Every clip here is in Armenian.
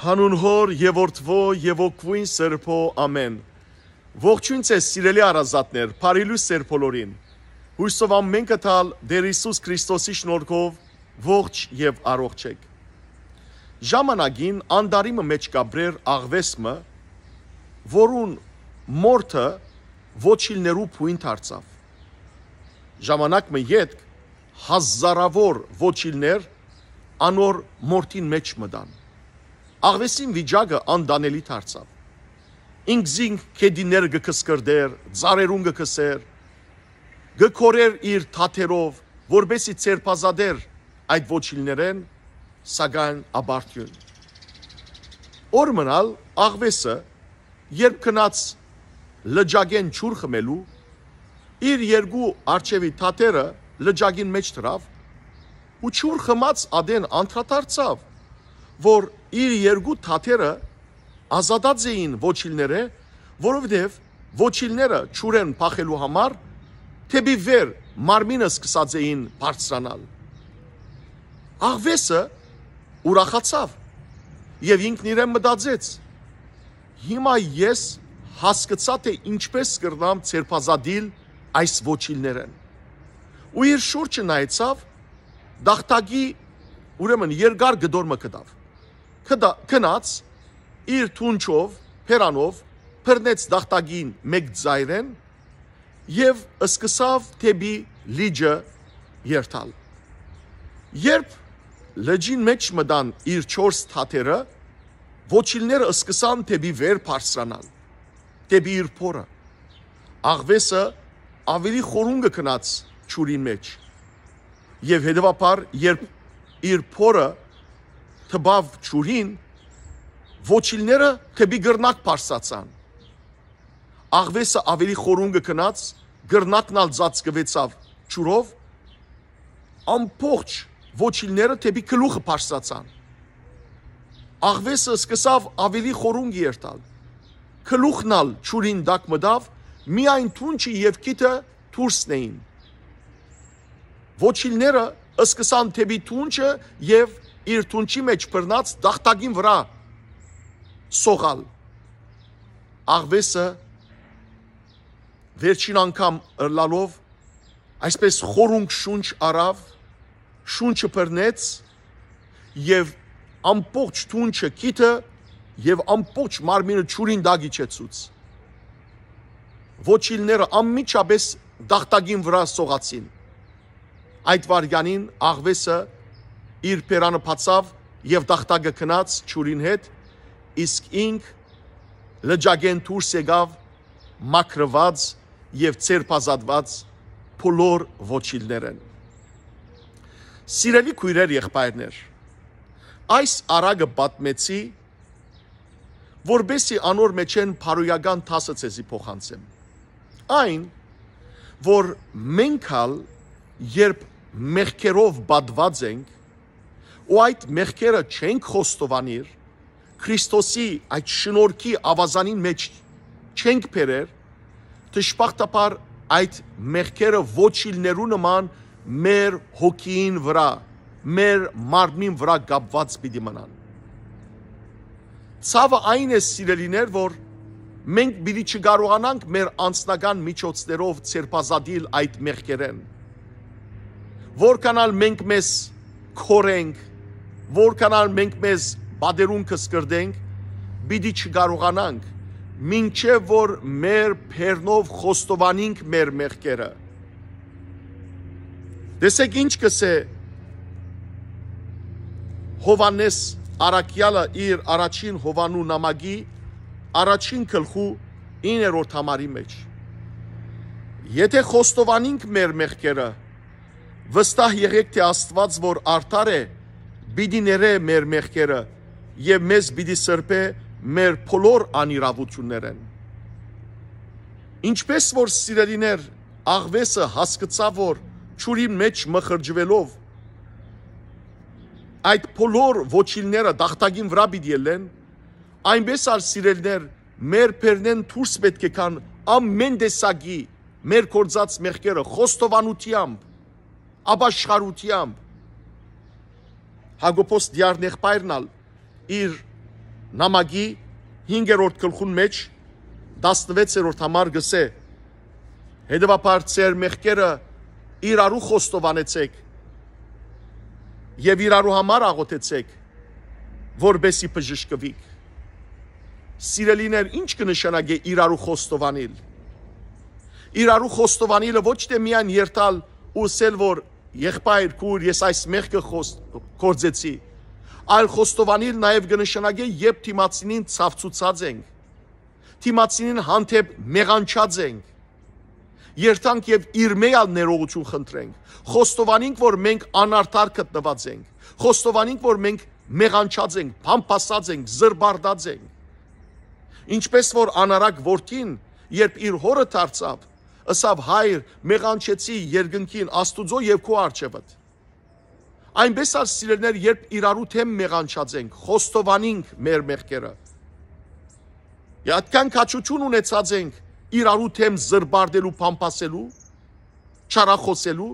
Հանուն Հոր եւ Օրդվո եւ Օգվին Սերբո ամեն։ Ողջույն ցես սիրելի արազատներ, բարիլու Սերբոլորին։ Հույսով ամենքը տալ Տեր Հիսուս Քրիստոսի շնորհքով ողջ եւ առողջ եք։ Ժամանակին անդարիմը մեջ կաբրեր աղվեսմը, որուն մորթը ոչիլներու փույն դարձավ։ Ժամանակը յետք հազարավոր ոչիլներ անոր մորթին մեջ մտան։ մդ աղվեսին վիճակը անդանելի դարձավ։ Ինքզին քեդիներ գկսկրդեր, ծարերուն գկսեր, գկորեր իր թաթերով, որբեսի ցերփազադեր այդ ոչիլներեն, սակայն աբարտյուն։ Օր մնալ աղվեսը, երբ կնաց լջագեն ճուր խմելու, իր երկու արջևի թաթերը լջագին մեջ դրավ ու ճուր խմած ադեն անդրադարձավ որ իր երկու թաթերը ազատած էին ոչիլները, որովհետև ոչիլները ճուրեն փախելու համար թեպի վեր մարմինը սկսած էին բարձրանալ։ Աղվեսը ուրախացավ եւ ինքն իրեն մտածեց. Հիմա ես հասկացա թե ինչպես կրնամ ցերփազադիլ այս ոչիլներեն։ Ու իր շուրջը նայեցավ, դախտագի ուրեմն երկար գդորմը կտավ քնած իր թունչով, փերանով բռնեց դախտագին մեկ ծայրեն եւ սկսավ թեբի լիջը երթալ։ Երբ լջին մեջ մտան իր 4 թաթերը, ոչիլները սկսան թեբի վեր բարձրանալ։ Թեբի իր փորը։ Աղվեսը ավելի խորունգը կնաց ճուրին մեջ։ Եվ հետևաբար երբ իր փորը թբավ ճուրին ոչիլները թեբի գրնակ բարսացան աղվեսը ավելի խորունգը կնաց գրնակն ալ ծած գվեցավ ճուրով ամփոխ ոչիլները թեբի գլուխը բարսացան աղվեսը սկսավ ավելի խորունգ երթալ գլուխնալ ճուրին դակ մտավ միայն թունչի եւ քիտը դուրսն էին ոչիլները սկսան թեբի թունչը եւ իր թունչի մեջ բռնած դախտագին վրա սողալ աղվեսը վերջին անգամ լալով այսպես խորունգ շունչ արավ շունչը բռնեց եւ ամբողջ թունչը քիթը եւ ամբողջ մարմինը ճուրին դագի չեցուց ոչիլները անմիջապես դախտագին վրա սողացին այդ վարգանին աղվեսը իր պերանը պացավ և դաղտագը կնած չուրին հետ, իսկ ինք լջագեն թուրս եկավ մակրված և ծերպազատված պոլոր ոչիլներ են։ Սիրելի կույրեր եղպայրներ, այս առագը բատմեցի, որբեսի անոր մեջ են պարոյական թասը ծեզի փոխանցեմ։ Այն, որ մենք հալ, երբ մեղքերով բադված ենք, ու այդ մեղքերը չենք խոստովանիր, Քրիստոսի այդ շնորհքի ավազանին մեջ չենք բերեր, դժբախտաբար այդ մեղքերը ոչիլներու նման մեր հոգին վրա, մեր մարմնին վրա գապված պիտի մնան։ Ցավը այն է սիրելիներ, որ մենք պիտի չկարողանանք մեր անձնական միջոցներով ծերպազադիլ այդ մեղքերեն։ Որքանալ մենք մեզ կորենք, որքանալ մենք մեզ բادرունքը սկրդենք, պիտի չկարողանանք մինչև որ մեր փերնով խոստովանինք մեր մեղքերը։ Տեսեք ինչ կսե Հովանես Արաքյալը իր առաջին Հովանու նամակի առաջին գլխու 9-րդ համարի մեջ։ Եթե խոստովանինք մեր մեղքերը, վստահ եղեք թե Աստված, որ արդար է պիտի ներե մեր մեղքերը եւ մեզ պիտի սրբե մեր փոլոր անիրավություններեն։ Ինչպես որ սիրելիներ աղվեսը հասկացավ որ ճուրի մեջ մխրջվելով այդ փոլոր ոչինները դախտագին վրա պիտի ելեն, այնպես ալ սիրելներ մեր բերնեն դուրս պետք է կան ամեն տեսակի մեր կորցած մեղքերը խոստովանությամբ, ապաշխարությամբ Հակոբոս Դիարնեղբայրնալ իր նամակի 5-րդ գլխուն մեջ 16-րդ համար գսե Հետևաբար ծեր մեղքերը իրարու խոստովանեցեք եւ իրարու համար աղոթեցեք որբեսի բժշկվիք Սիրելիներ ինչ կնշանակե իրարու խոստովանել իրարու խոստովանելը ոչ թե միայն երթալ ու սել որ եղբայր քուր ես այս մեղքը կործեցի այլ խոստովանիլ նաև կնշանակե երբ թիմացինին ցավցուցած ենք թիմացինին հանդեպ մեղանչած ենք երթանք եւ իր մեյալ ներողություն խնդրենք խոստովանինք որ մենք անարդար գտնված ենք խոստովանինք որ մենք մեղանչած ենք փամփասած ենք զրբարդած ենք ինչպես որ անարակ որդին երբ իր հորը դարձավ ըսավ հայր մեղանչեցի երկնքին աստուծո եւ քո արչեվդ այնպես ար սիրելներ երբ իրարու թեմ մեղանչածենք խոստովանինք մեր մեղքերը յատքան քաչություն ունեցած ենք իրարու թեմ զրբարդելու փամփասելու չարախոսելու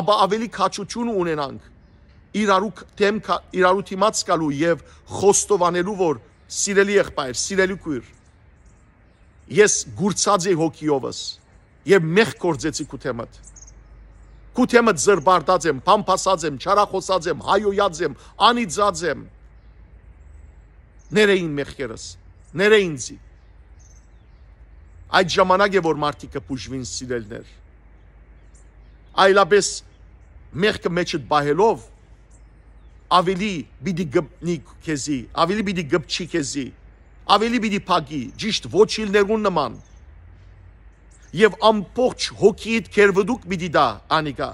ապա ավելի քաչություն ունենանք իրարու թեմ իրարու թիմած կալու եւ խոստովանելու որ սիրելի եղբայր սիրելի քույր ես գուրցած եի հոգիովս եւ մեղ կործեցի քութեմդ քութեմդ զրբարտած եմ փամփասած եմ չարախոսած եմ հայոյած եմ անիծած եմ ներեին մեղքերս ներեին ինձի այդ ժամանակ է որ մարդիկը բուժվին սիրելներ այլապես մեղքը մեջդ բահելով ավելի պիտի գտնի քեզի ավելի պիտի գպչի քեզի ավելի պիտի փագի ճիշտ ոչիլներուն նման եւ ամբողջ հոգիդ կերվդուք միտի դա անիկա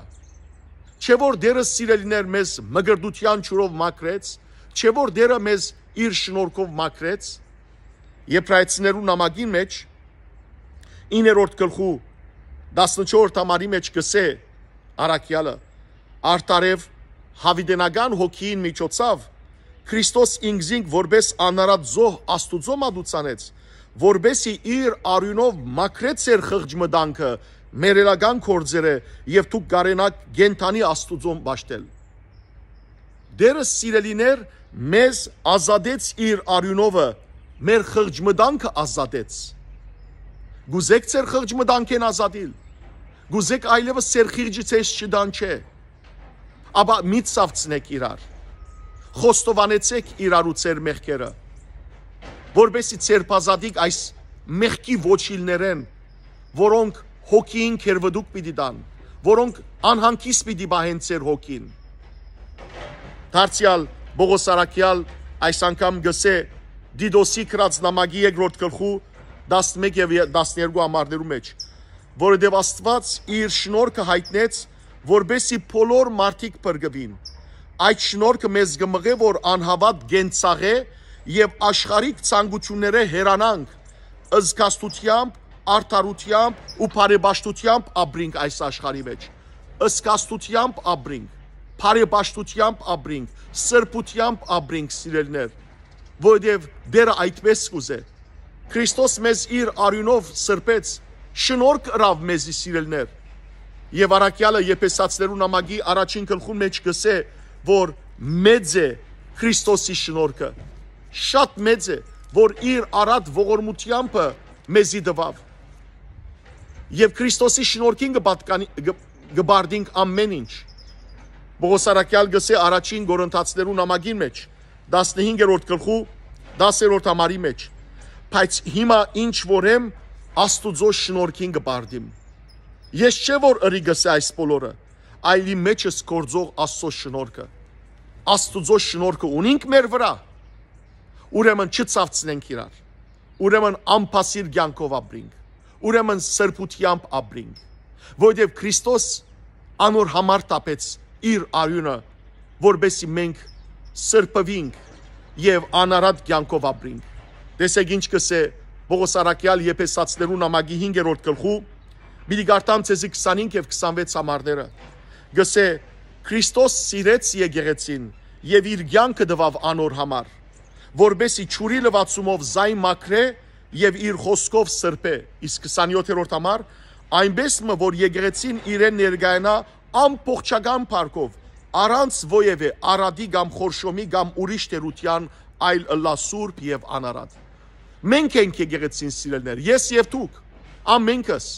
չէ որ դերը սիրելիներ մեզ մգրդության ճուրով մաքրեց չէ որ դերը մեզ իր շնորհքով մաքրեց եբրայցիներու նամակին մեջ 9-րդ գլխու 14 համարի մեջ գսե Արաքյալը արտարև հավիդենական հոգին միջոցով Քրիստոս ինգզինք որպես անարատ զոհ Աստուծո մատուցանեց որբեսի իր արյունով մաքրեցեր խղճմդանքը մեր երական կորձերը եւ դուք կարենակ գենթանի աստուծոն ճաշտել դերը սիրելիներ մեզ ազատեց իր արյունովը մեր խղճմդանքը ազատեց գուզեք ծեր խղճմդանքեն ազատիլ գուզեք այլևս ծեր խիղճիցես չդան չէ ապա մի ծավցնեք իրար խոստովանեցեք իրարու ծեր մեղքերը որբեսի ցերբազադիկ այս մեղքի ոչիլներեն, որոնք հոգին քերվդուկ պիտի տան, որոնք անհանգիս պիտի բահեն ցեր հոգին։ Դարձյալ Բողոս Արաքյալ այս անգամ գսե Դիդոսի կրած նամակի երկրորդ գլխու 11 եւ 12 ամառներու մեջ, որովհետեւ Աստված իր շնորհքը հայտնեց, որբեսի բոլոր մարդիկ բրգվին։ Այդ շնորհքը մեզ գմղե, որ անհավատ գենցաղե եւ աշխարհիկ ցանկությունները հերանանք ըզգաստությամբ, արդարությամբ ու բարեբաշտությամբ ապրենք այս աշխարհի մեջ։ Ըսկաստությամբ ապրենք, բարեբաշտությամբ ապրենք, սրբությամբ ապրենք, սիրելներ, որովհետեւ դերը այդպես կուզե։ Քրիստոս մեզ իր արյունով սրբեց, շնորհք ըրավ մեզի սիրելներ։ Եվ Արաքյալը Եփեսացներու նամակի առաջին գլխում մեջ գսե, որ մեծ է Քրիստոսի շնորհքը շատ մեծ է, որ իր արատ ողորմությամբ մեզի դվավ։ Եվ Քրիստոսի շնորհքին կպատկանի գբարդինք ամեն ինչ։ Պողոս Արաքյալ գսե առաջին Գորընթացներու նամակին մեջ 15-րդ գլխու 10-րդ համարի մեջ։ Բայց հիմա ինչ որ եմ Աստուծո շնորհքին գբարդիմ։ Ես չէ որ ըրի գսե այս բոլորը, այլ իմ մեջս գործող Աստծո շնորհքը։ Աստուծո շնորհքը ունինք մեր վրա ուրեմն չծավցնենք իրար։ Ուրեմն անփասիր կյանքով ապրենք։ Ուրեմն սրբությամբ ապրենք։ Որտեւ Քրիստոս անոր համար տապեց իր արյունը, որբեսի մենք սրբվինք եւ անարատ կյանքով ապրենք։ Տեսեք ինչ կսե Պողոս Արաքյալ Եփեսացներու նամակի 5-րդ գլխու՝ մի դարտամ ցեզի 25 եւ 26 համարները։ Գսե Քրիստոս սիրեց եկեղեցին եւ իր կյանքը տվավ անոր համար որբեսի ճուրի լվացումով զայն մաքրե եւ իր խոսքով սրբե իսկ 27-րդ համար այնպես մը որ եկեղեցին իրեն ներգայանա ամբողջական парքով առանց ովևէ արադի կամ խորշոմի կամ ուրիշ տերության այլ լասուրբ եւ անարատ մենք ենք եկեղեցին սիրելներ ես եւ դուք ամենքս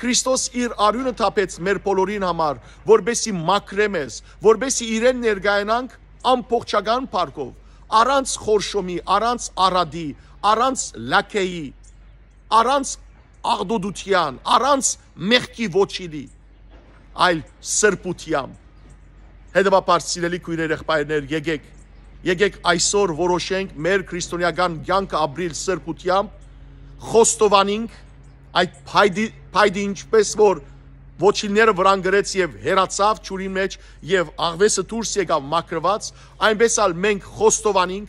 Քրիստոս իր արյունը տապեց մեր բոլորին համար, որբեսի մաքրեմ ես, որբեսի իրեն ներգայանանք ամբողջական парքով առանց խորշոմի, առանց արադի, առանց լակեի, առանց աղդոդության, առանց մեղքի ոչինի, այլ սրբությամբ։ Հետևաբար սիրելի քույրեր, եղբայրներ, եկեք, եկեք այսօր որոշենք մեր քրիստոնեական կյանքը ապրիլ սրբությամբ, խոստովանենք այդ փայտի, փայտի ինչպես որ ոչինները վրան գրեց եւ հերացավ ճուրի մեջ եւ աղվեսը դուրս եկավ մակրված այնպես ալ մենք խոստովանինք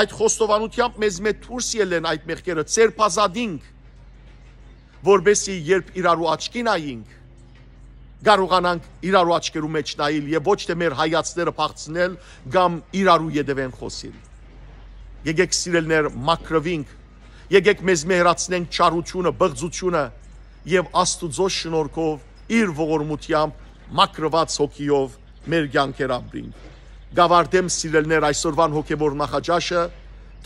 այդ խոստովանությամբ մեզ մետ դուրս ելեն այդ մեղքերը ծերփազադինք որբեսի երբ իրարու աչքին այինք կարողանանք իրարու աչքերու մեջ նայել եւ ոչ թե մեր հայացները փախցնել կամ իրարու յետևեն խոսիլ եկեք սիրելներ մակրվինք եկեք մեզ մեհրացնենք ճարությունը բղձությունը եւ աստուծո շնորհքով իր ողորմությամբ մակրված հոգիով մեր ցանկեր ապրին։ Գավարդեմ սիրելներ այսօրվան հոգևոր նախաճաշը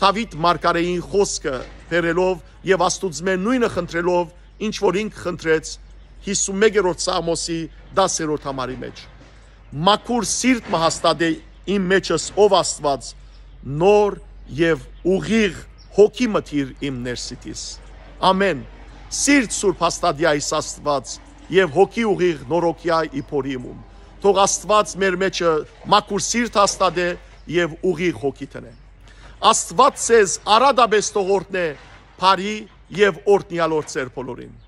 Դավիթ Մարգարեին խոսքը վերելով եւ Աստուծո մեր նույնը խնդրելով, ինչ որ ինք խնդրեց 51-րդ Սամոսի 10-րդ համարի մեջ։ Մաքուր սիրտ մահաստադե իմ մեջս ով Աստված նոր եւ ուղիղ հոգի մտիր իմ ներսիտիս։ Ամեն։ Սիրտ Սուրբ Հաստատի այս Աստված եւ հոգի ուղիղ նորոգյա իփորիմում։ Թող Աստված մեր մեջը մաքուր սիրտ հաստատե եւ ուղիղ հոգի տնե։ Աստված ցեզ արադաբես տողորտնե, բարի եւ օրտնյալոր ծեր բոլորին։